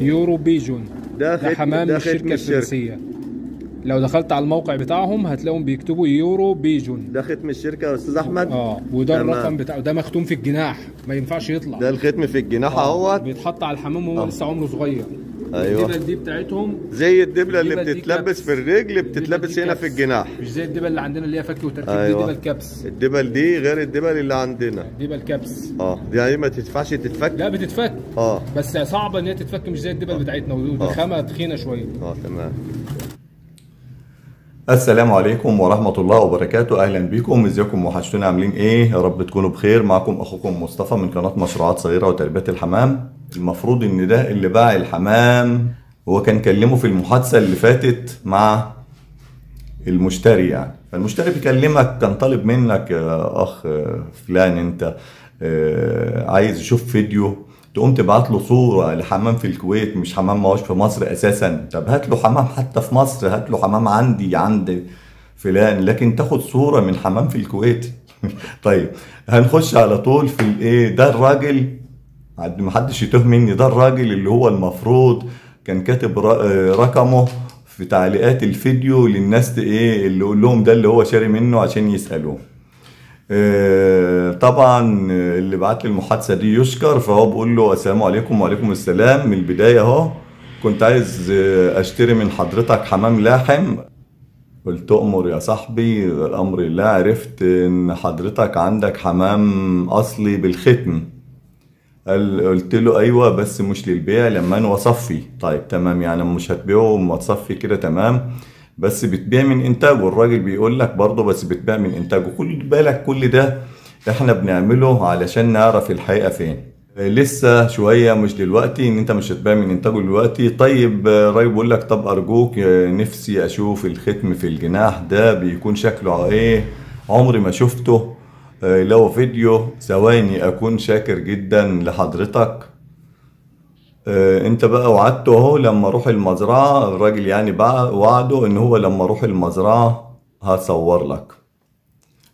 يورو بيجون داخل ده حمام داخل الشركة الفرنسية لو دخلت على الموقع بتاعهم هتلاقيهم بيكتبوا يورو بيجون ده ختم الشركه يا استاذ احمد اه وده الرقم بتاعه ده مختوم في الجناح ما ينفعش يطلع ده الختم في الجناح آه، اهوت بيتحط على الحمام وهو آه. لسه عمره صغير ايوه الدبل دي بتاعتهم زي الدبله اللي بتتلبس في الرجل بتتلبس هنا في الجناح مش زي الدبل اللي عندنا اللي هي فك وتركيب أيوة. دي دبل كبس الدبل دي غير الدبل اللي عندنا دبل كبس اه دي يعني ما تدفعش تتفك لا بتتفك اه بس صعبه ان هي تتفك مش زي الدبل آه. بتاعتنا وخامه تخينه شويه اه تمام السلام عليكم ورحمة الله وبركاته أهلا بيكم ازيكم وحشتوني عاملين ايه يا رب تكونوا بخير معكم أخوكم مصطفى من قناة مشروعات صغيرة وتربية الحمام المفروض ان ده اللي باع الحمام هو كان كلمه في المحادثه اللي فاتت مع المشتري يعني فالمشتري بيكلمك كان طالب منك يا آه، اخ آه، فلان انت آه، عايز يشوف فيديو تقوم تبعت له صوره لحمام في الكويت مش حمام ماهوش في مصر اساسا طب هات له حمام حتى في مصر هات له حمام عندي عند فلان لكن تاخد صوره من حمام في الكويت طيب هنخش على طول في الايه ده الراجل محدش يتوه مني ده الراجل اللي هو المفروض كان كاتب آه، رقمه في تعليقات الفيديو للناس ايه اللي يقول لهم ده اللي هو شاري منه عشان يسالوه آه، طبعا اللي بعت لي المحادثه دي يشكر فهو بيقول له السلام عليكم وعليكم السلام من البدايه اهو كنت عايز آه، اشتري من حضرتك حمام لاحم قلت امر يا صاحبي الامر لا عرفت ان حضرتك عندك حمام اصلي بالختم قلت له ايوه بس مش للبيع لما انا وصفي طيب تمام يعني مش هتبيعه وما تصفي كده تمام بس بتبيع من انتاجه الراجل بيقول لك برضه بس بتبيع من انتاجه كل بالك كل ده احنا بنعمله علشان نعرف الحقيقه فين آه، لسه شويه مش دلوقتي ان انت مش هتبيع من انتاجه دلوقتي طيب الراجل آه، بيقول لك طب ارجوك آه، نفسي اشوف الختم في الجناح ده بيكون شكله ايه عمري ما شفته آه، لو فيديو ثواني اكون شاكر جدا لحضرتك آه، انت بقى وعدته اهو لما اروح المزرعه الراجل يعني بقى وعده ان هو لما اروح المزرعه هصور لك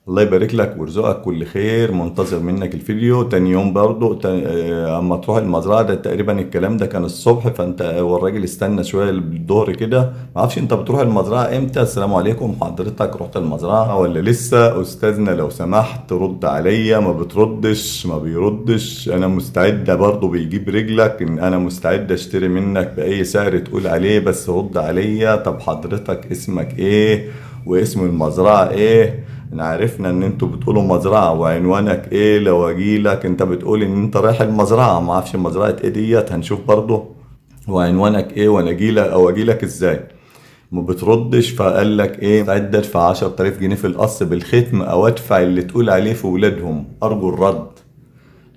الله يبارك لك ويرزقك كل خير منتظر منك الفيديو تاني يوم برضو آه، اما تروح المزرعه ده تقريبا الكلام ده كان الصبح فانت والراجل استنى شويه الظهر كده ما اعرفش انت بتروح المزرعه امتى السلام عليكم حضرتك رحت المزرعه ولا لسه استاذنا لو سمحت رد عليا ما بتردش ما بيردش انا مستعده برضو بيجيب رجلك ان انا مستعد اشتري منك باي سعر تقول عليه بس رد عليا طب حضرتك اسمك ايه واسم المزرعه ايه عرفنا ان انتوا بتقولوا مزرعه وعنوانك ايه لو اجيلك انت بتقول ان انت رايح المزرعه ما اعرفش مزرعه ايه ديت هنشوف برضه وعنوانك ايه وانا اجيلك او اجيلك ازاي ما بتردش فقال لك ايه تعدد في 10000 جنيه في القص بالختم او ادفع اللي تقول عليه في ولادهم ارجو الرد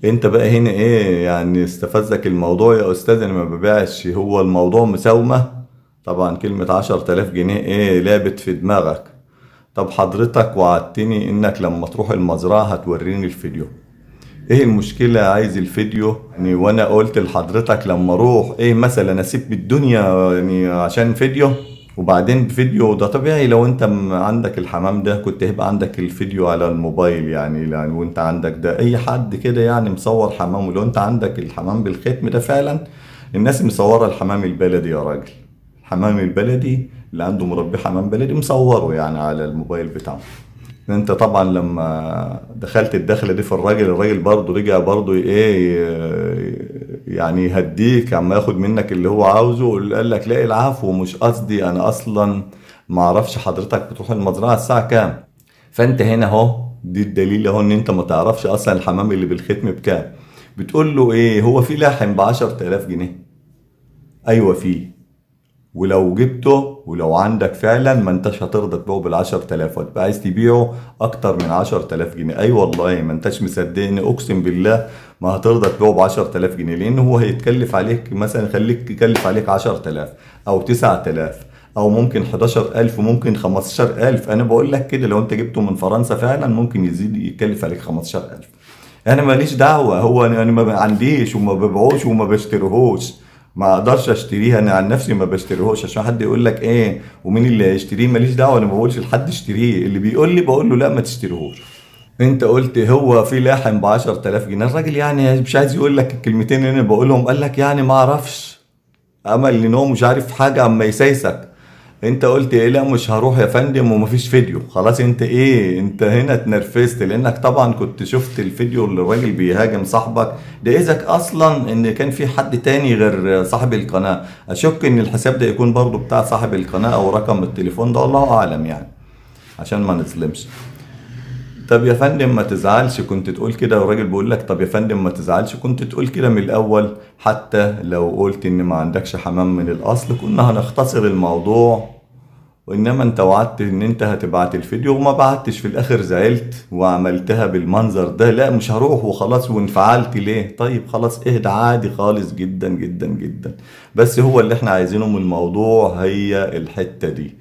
انت بقى هنا ايه يعني استفزك الموضوع يا استاذ انا ما ببيعش هو الموضوع مساومه طبعا كلمه 10000 جنيه ايه لعبت في دماغك طب حضرتك وعدتني انك لما تروح المزرعة هتوريني الفيديو ايه المشكلة عايز الفيديو يعني وانا قلت لحضرتك لما اروح ايه مثلا اسيب الدنيا يعني عشان فيديو وبعدين فيديو ده طبيعي لو انت عندك الحمام ده كنت هيبقى عندك الفيديو على الموبايل يعني يعني وانت عندك ده اي حد كده يعني مصور حمام ولو انت عندك الحمام بالختم ده فعلا الناس مصوره الحمام البلدي يا راجل الحمام البلدي اللي عنده مربي حمام بلدي مصوره يعني على الموبايل بتاعه انت طبعا لما دخلت الدخله دي في الراجل الراجل برضه رجع برضه ايه يعني يهديك عم ياخد منك اللي هو عاوزه قال لك لا العفو مش قصدي انا اصلا ما اعرفش حضرتك بتروح المزرعه الساعه كام فانت هنا اهو دي الدليل اهو ان انت ما تعرفش اصلا الحمام اللي بالختم بكام بتقول له ايه هو في لحم ب 10000 جنيه ايوه فيه ولو جبته ولو عندك فعلا ما انتش هترضى تبيعه بال 10000 وتبقى عايز تبيعه اكتر من 10000 جنيه اي أيوة والله ما انتش مصدقني اقسم بالله ما هترضى تبيعه ب 10000 جنيه لان هو هيتكلف عليك مثلا خليك يكلف عليك 10000 او 9000 او ممكن 11000 وممكن 15000 انا بقول لك كده لو انت جبته من فرنسا فعلا ممكن يزيد يتكلف عليك 15000 انا ماليش دعوه هو انا ما عنديش وما ببيعوش وما بشتريهوش ما اقدرش اشتريها انا عن نفسي ما بشتريهوش عشان حد يقول لك ايه ومين اللي هيشتريه ماليش دعوه انا ما بقولش لحد اشتريه اللي بيقول لي بقول له لا ما تشتريهوش انت قلت هو في لاحم ب 10000 جنيه الراجل يعني مش عايز يقول لك الكلمتين اللي انا بقولهم قال لك يعني ما اعرفش امل ان هو مش عارف حاجه اما يسيسك انت قلت ايه لا مش هروح يا فندم ومفيش فيديو خلاص انت ايه انت هنا اتنرفزت لانك طبعا كنت شفت الفيديو اللي الراجل بيهاجم صاحبك ده اذاك اصلا ان كان في حد تاني غير صاحب القناه اشك ان الحساب ده يكون برضو بتاع صاحب القناه او رقم التليفون ده الله اعلم يعني عشان ما نظلمش طب يا فندم ما تزعلش كنت تقول كده والراجل بيقول لك طب يا فندم ما تزعلش كنت تقول كده من الاول حتى لو قلت ان ما عندكش حمام من الاصل كنا هنختصر الموضوع وانما انت وعدت ان انت هتبعت الفيديو وما بعتش في الاخر زعلت وعملتها بالمنظر ده لا مش هروح وخلاص وانفعلت ليه طيب خلاص اهدى عادي خالص جدا جدا جدا بس هو اللي احنا عايزينه من الموضوع هي الحتة دي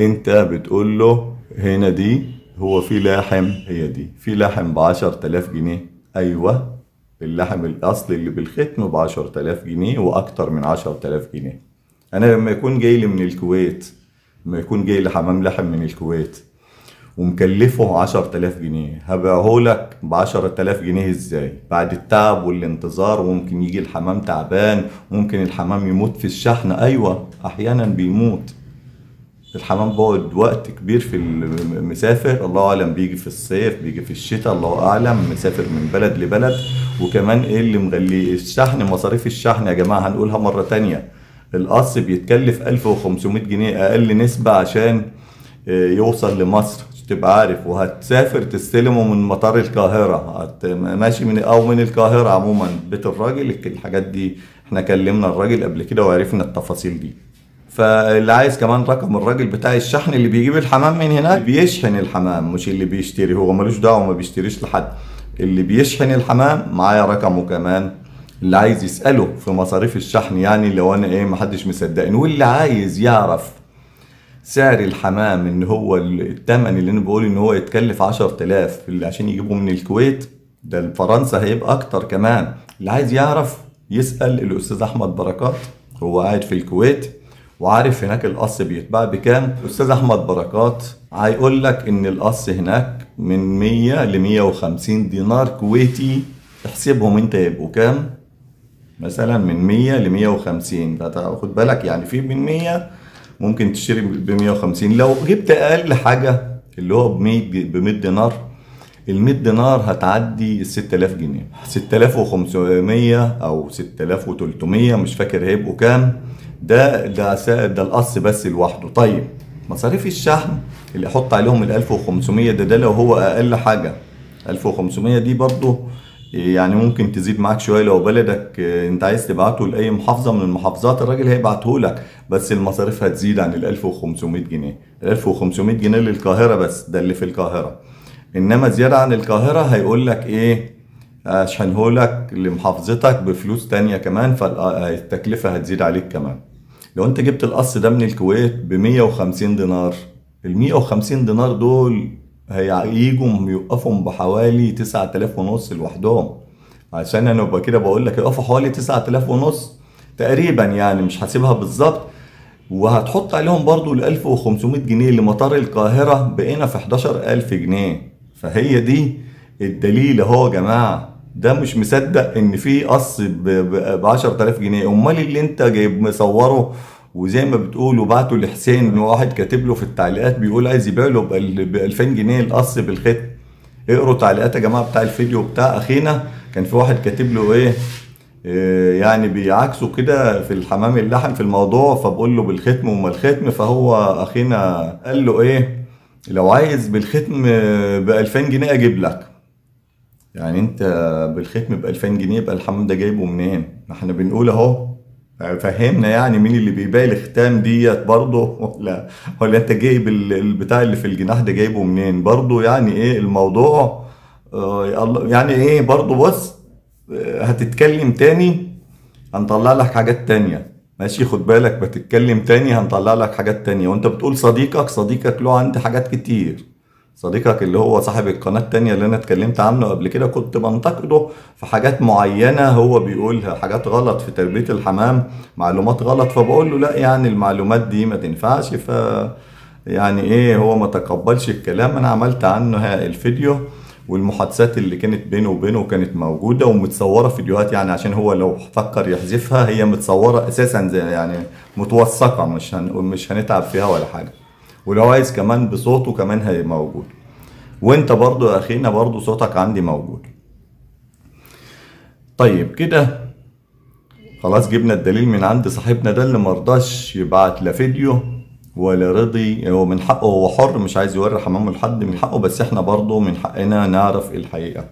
انت بتقول له هنا دي هو في لاحم هي دي في لاحم ب 10000 جنيه ايوه اللحم الاصلي اللي بالختم ب 10000 جنيه واكتر من 10000 جنيه انا لما يكون جاي لي من الكويت لما يكون جاي لي حمام لحم من الكويت ومكلفه 10000 جنيه هبيعه لك ب 10000 جنيه ازاي بعد التعب والانتظار وممكن يجي الحمام تعبان ممكن الحمام يموت في الشحن ايوه احيانا بيموت الحمام بيقعد وقت كبير في المسافر الله اعلم بيجي في الصيف بيجي في الشتاء الله اعلم مسافر من بلد لبلد وكمان ايه اللي مغلي الشحن مصاريف الشحن يا جماعه هنقولها مره تانية القص بيتكلف 1500 جنيه اقل نسبه عشان آه، يوصل لمصر تبقى عارف وهتسافر تستلمه من مطار القاهرة ماشي من أو من القاهرة عموما بيت الراجل الحاجات دي احنا كلمنا الراجل قبل كده وعرفنا التفاصيل دي فاللي عايز كمان رقم الراجل بتاع الشحن اللي بيجيب الحمام من هناك بيشحن الحمام مش اللي بيشتري هو ملوش دعوه ما بيشتريش لحد اللي بيشحن الحمام معايا رقمه كمان اللي عايز يساله في مصاريف الشحن يعني لو انا ايه محدش مصدقني واللي عايز يعرف سعر الحمام ان هو الثمن اللي انا بقول ان هو يتكلف 10000 اللي عشان يجيبه من الكويت ده فرنسا هيبقى اكتر كمان اللي عايز يعرف يسال الاستاذ احمد بركات هو قاعد في الكويت وعارف هناك القص بيتباع بكام استاذ احمد بركات هيقول لك ان القص هناك من 100 ل 150 دينار كويتي احسبهم انت يبقوا كام مثلا من 100 ل 150 خد بالك يعني في من 100 ممكن تشتري ب 150 لو جبت اقل حاجه اللي هو ب 100 دينار ال 100 دينار هتعدي ال 6000 جنيه 6500 او 6300 مش فاكر هيبقوا كام ده ده ده القص بس لوحده طيب مصاريف الشحن اللي احط عليهم ال 1500 ده ده لو هو اقل حاجه 1500 دي برضه يعني ممكن تزيد معاك شويه لو بلدك آه، انت عايز تبعته لاي محافظه من المحافظات الراجل هيبعته لك بس المصاريف هتزيد عن ال 1500 جنيه ال 1500 جنيه للقاهره بس ده اللي في القاهره انما زياده عن القاهره هيقول لك ايه اشحنهولك آه، لمحافظتك بفلوس تانية كمان فالتكلفه آه، هتزيد عليك كمان لو انت جبت القص ده من الكويت ب 150 دينار ال 150 دينار دول هيجوا يوقفهم بحوالي 9000 ونص لوحدهم عشان انا ببقى كده بقول لك يقفوا حوالي 9000 ونص تقريبا يعني مش حاسبها بالظبط وهتحط عليهم برضو ال 1500 جنيه لمطار القاهره بقينا في 11000 جنيه فهي دي الدليل اهو يا جماعه ده مش مصدق ان في قص ب 10000 جنيه امال اللي انت جايب مصوره وزي ما بتقول وبعته لحسين ان واحد كاتب له في التعليقات بيقول عايز يبيع له ب 2000 جنيه القص بالختم اقروا تعليقات يا جماعه بتاع الفيديو بتاع اخينا كان في واحد كاتب له ايه آه، يعني بيعاكسه كده في الحمام اللحم في الموضوع فبقول له بالختم وما الختم فهو اخينا قال له ايه لو عايز بالختم ب 2000 جنيه اجيب لك يعني انت بالختم ب 2000 جنيه يبقى الحمام ده جايبه منين؟ ما احنا بنقول اهو فهمنا يعني مين اللي بيبيع الختام ديت برضه ولا ولا انت جايب البتاع اللي في الجناح ده جايبه منين؟ برضه يعني ايه الموضوع آه، يعني ايه برضه بص آه، هتتكلم تاني هنطلع لك حاجات تانية ماشي خد بالك بتتكلم تاني هنطلع لك حاجات تانية وانت بتقول صديقك صديقك له عندي حاجات كتير صديقك اللي هو صاحب القناة التانية اللي أنا اتكلمت عنه قبل كده كنت بنتقده في حاجات معينة هو بيقولها حاجات غلط في تربية الحمام معلومات غلط فبقول له لا يعني المعلومات دي ما تنفعش ف يعني ايه هو ما تقبلش الكلام انا عملت عنه الفيديو والمحادثات اللي كانت بينه وبينه كانت موجوده ومتصوره فيديوهات يعني عشان هو لو فكر يحذفها هي متصوره اساسا زي يعني متوثقه مش هن مش هنتعب فيها ولا حاجه ولو عايز كمان بصوته كمان هي موجود وانت برضو يا اخينا برضو صوتك عندي موجود طيب كده خلاص جبنا الدليل من عند صاحبنا ده اللي مرضاش يبعت لا فيديو ولا رضي يعني هو من حقه هو حر مش عايز يوري حمامه لحد من حقه بس احنا برضه من حقنا نعرف إيه الحقيقه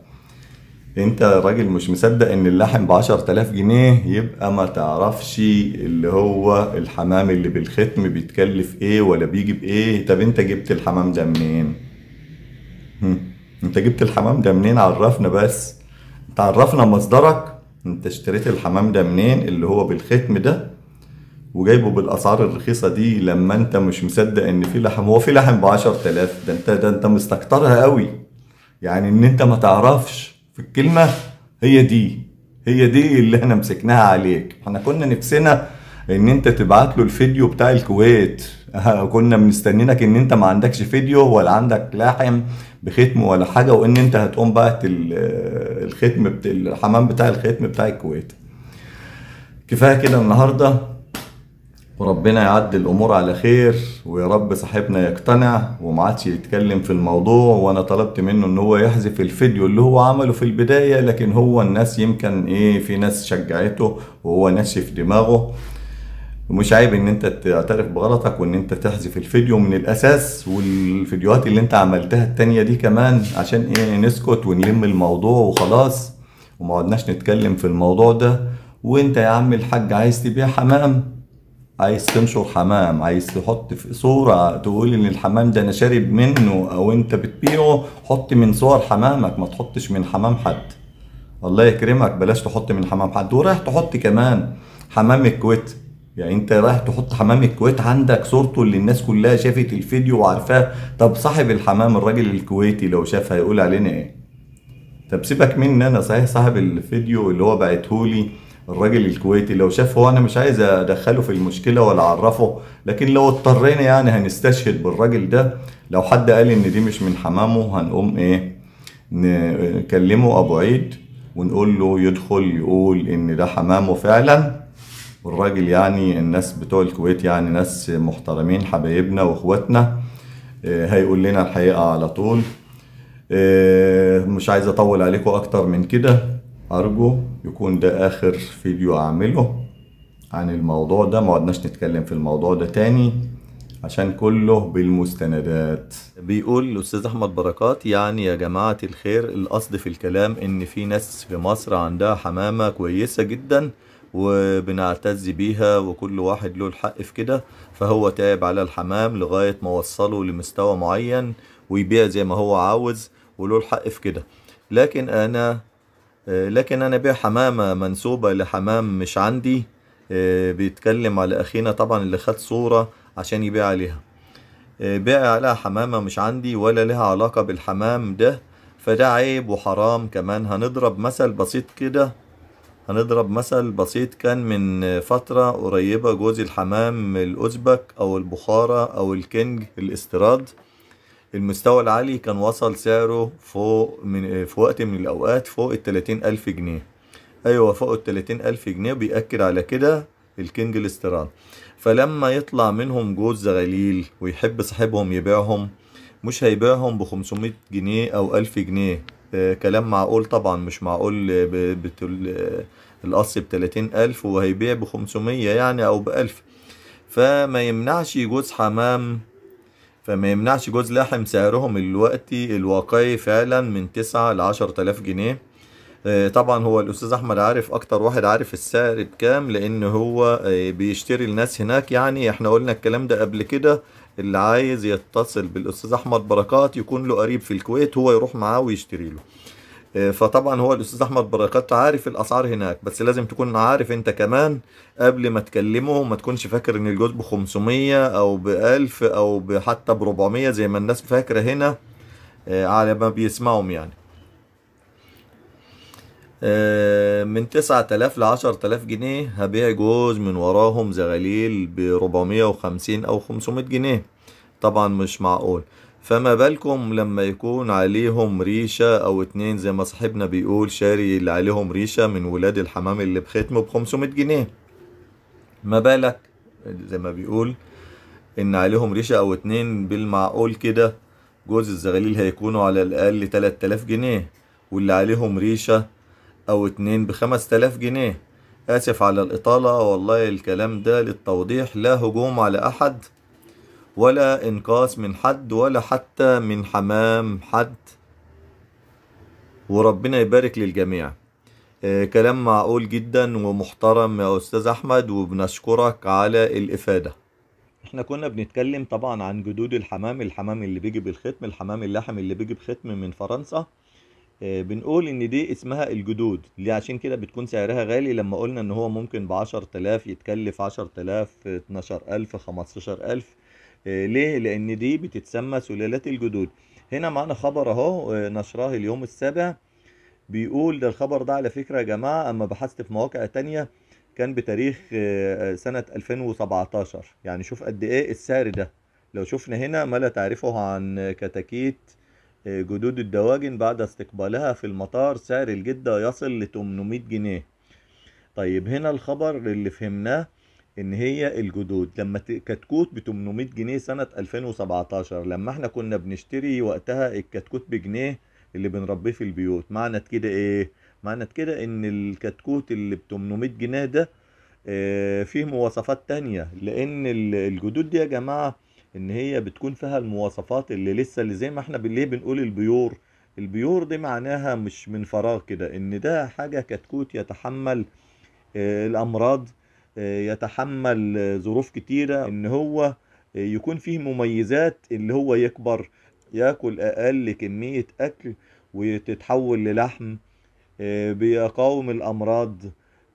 انت راجل مش مصدق ان اللحم ب 10000 جنيه يبقى ما تعرفش اللي هو الحمام اللي بالختم بيتكلف ايه ولا بيجي بايه طب انت جبت الحمام ده منين انت جبت الحمام ده منين عرفنا بس تعرفنا مصدرك انت اشتريت الحمام ده منين اللي هو بالختم ده وجايبه بالاسعار الرخيصه دي لما انت مش مصدق ان في لحم هو في لحم ب 10000 ده انت ده انت مستكترها قوي يعني ان انت ما تعرفش في الكلمه هي دي هي دي اللي احنا مسكناها عليك احنا كنا نفسنا ان انت تبعت له الفيديو بتاع الكويت آه، كنا مستنينك ان انت ما عندكش فيديو ولا عندك لاحم بختم ولا حاجه وان انت هتقوم بقى الختم الحمام بتاع الختم بتاع الكويت كفايه كده النهارده وربنا يعدي الامور على خير ويا رب صاحبنا يقتنع وما عادش يتكلم في الموضوع وانا طلبت منه ان هو يحذف الفيديو اللي هو عمله في البدايه لكن هو الناس يمكن ايه في ناس شجعته وهو ناشف دماغه ومش عيب ان انت تعترف بغلطك وان انت تحذف الفيديو من الاساس والفيديوهات اللي انت عملتها التانية دي كمان عشان ايه نسكت ونلم الموضوع وخلاص وما عدناش نتكلم في الموضوع ده وانت يا عم الحاج عايز تبيع حمام عايز تنشر حمام عايز تحط في صورة تقول ان الحمام ده انا شارب منه او انت بتبيعه حط من صور حمامك ما تحطش من حمام حد الله يكرمك بلاش تحط من حمام حد ورايح تحط كمان حمام الكويت يعني انت رايح تحط حمام الكويت عندك صورته اللي الناس كلها شافت الفيديو وعارفاه طب صاحب الحمام الراجل الكويتي لو شاف هيقول علينا ايه طب سيبك مني انا صحيح صاحب الفيديو اللي هو بعتهولي الراجل الكويتي لو شاف هو انا مش عايز ادخله في المشكله ولا اعرفه لكن لو اضطرينا يعني هنستشهد بالراجل ده لو حد قال ان دي مش من حمامه هنقوم ايه نكلمه ابو عيد ونقول له يدخل يقول ان ده حمامه فعلا والراجل يعني الناس بتوع الكويت يعني ناس محترمين حبايبنا واخواتنا آه، هيقول لنا الحقيقه على طول آه، مش عايز اطول عليكم اكتر من كده أرجو يكون ده آخر فيديو أعمله عن الموضوع ده ما عدناش نتكلم في الموضوع ده تاني عشان كله بالمستندات بيقول الأستاذ أحمد بركات يعني يا جماعة الخير القصد في الكلام إن في ناس في مصر عندها حمامة كويسة جدا وبنعتز بيها وكل واحد له الحق في كده فهو تعب على الحمام لغاية ما وصله لمستوى معين ويبيع زي ما هو عاوز وله الحق في كده لكن أنا آه، لكن انا بيع حمامه منسوبه لحمام مش عندي آه، بيتكلم على اخينا طبعا اللي خد صوره عشان يبيع عليها آه، بيع عليها حمامه مش عندي ولا لها علاقه بالحمام ده فده عيب وحرام كمان هنضرب مثل بسيط كده هنضرب مثل بسيط كان من فترة قريبة جوز الحمام الأوزبك أو البخارة أو الكنج الاستيراد المستوى العالي كان وصل سعره فوق من في وقت من الأوقات فوق التلاتين ألف جنيه أيوة فوق التلاتين ألف جنيه بيأكد على كده الكينج الاستيراد فلما يطلع منهم جوز غليل ويحب صاحبهم يبيعهم مش هيبيعهم 500 جنيه أو ألف جنيه آه كلام معقول طبعا مش معقول القص بتلاتين ألف وهيبيع 500 يعني أو بألف فما يمنعش جوز حمام فما يمنعش جوز لحم سعرهم الوقتي الواقعي فعلا من تسعة لعشر تلاف جنيه آه، طبعا هو الاستاذ احمد عارف اكتر واحد عارف السعر بكام لان هو آه، بيشتري الناس هناك يعني احنا قلنا الكلام ده قبل كده اللي عايز يتصل بالاستاذ احمد بركات يكون له قريب في الكويت هو يروح معاه ويشتري له فطبعا هو الاستاذ احمد بركات عارف الاسعار هناك بس لازم تكون عارف انت كمان قبل ما تكلمه ما تكونش فاكر ان الجوز ب 500 او ب 1000 او حتى ب 400 زي ما الناس فاكره هنا آه، على ما بيسمعهم يعني آه، من 9000 ل 10000 جنيه هبيع جوز من وراهم زغليل ب 450 او 500 جنيه طبعا مش معقول فما بالكم لما يكون عليهم ريشة أو اتنين زي ما صاحبنا بيقول شاري اللي عليهم ريشة من ولاد الحمام اللي بختمه بخمسمائة جنيه ما بالك زي ما بيقول إن عليهم ريشة أو اتنين بالمعقول كده جوز الزغاليل هيكونوا على الأقل تلات تلاف جنيه واللي عليهم ريشة أو اتنين بخمس تلاف جنيه آسف على الإطالة والله الكلام ده للتوضيح لا هجوم على أحد ولا انقاص من حد ولا حتى من حمام حد وربنا يبارك للجميع آه، كلام معقول جدا ومحترم يا استاذ احمد وبنشكرك على الافاده احنا كنا بنتكلم طبعا عن جدود الحمام الحمام اللي بيجي بالختم الحمام اللحم اللي بيجي بختم من فرنسا آه، بنقول ان دي اسمها الجدود ليه عشان كده بتكون سعرها غالي لما قلنا ان هو ممكن ب 10000 يتكلف 10000 12000 15000 آه، ليه؟ لأن دي بتتسمى سلالات الجدود هنا معانا خبر أهو آه، نشراه اليوم السابع بيقول ده الخبر ده على فكرة يا جماعة أما بحثت في مواقع تانية كان بتاريخ آه، سنة 2017 يعني شوف قد إيه السعر ده لو شفنا هنا ما لا تعرفه عن كتاكيت جدود الدواجن بعد استقبالها في المطار سعر الجدة يصل ل 800 جنيه طيب هنا الخبر اللي فهمناه ان هي الجدود لما كتكوت ب 800 جنيه سنه 2017 لما احنا كنا بنشتري وقتها الكتكوت بجنيه اللي بنربيه في البيوت معنى كده ايه معنى كده ان الكتكوت اللي ب 800 جنيه ده آه، فيه مواصفات تانية لان الجدود دي يا جماعه ان هي بتكون فيها المواصفات اللي لسه اللي زي ما احنا بالليه بنقول البيور البيور دي معناها مش من فراغ كده ان ده حاجه كتكوت يتحمل آه، الامراض يتحمل ظروف كتيرة ان هو يكون فيه مميزات اللي هو يكبر ياكل اقل كمية اكل وتتحول للحم آه، بيقاوم الامراض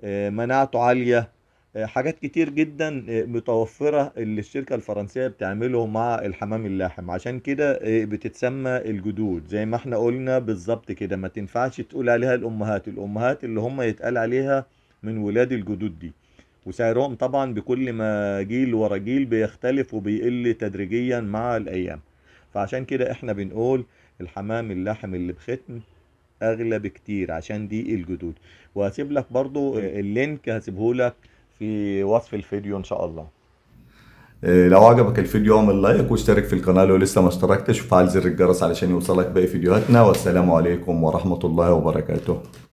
آه، مناعته عالية آه، حاجات كتير جدا متوفرة اللي الشركة الفرنسية بتعمله مع الحمام اللاحم عشان كده بتتسمى الجدود زي ما احنا قلنا بالظبط كده ما تنفعش تقول عليها الامهات الامهات اللي هم يتقال عليها من ولاد الجدود دي وسعرهم طبعا بكل ما جيل ورا جيل بيختلف وبيقل تدريجيا مع الايام فعشان كده احنا بنقول الحمام اللحم اللي بختم اغلى بكتير عشان دي الجدود وهسيب لك برضو إيه. اللينك هسيبه لك في وصف الفيديو ان شاء الله إيه، لو عجبك الفيديو اعمل لايك واشترك في القناة لو لسه ما اشتركتش وفعل زر الجرس علشان يوصلك باقي فيديوهاتنا والسلام عليكم ورحمة الله وبركاته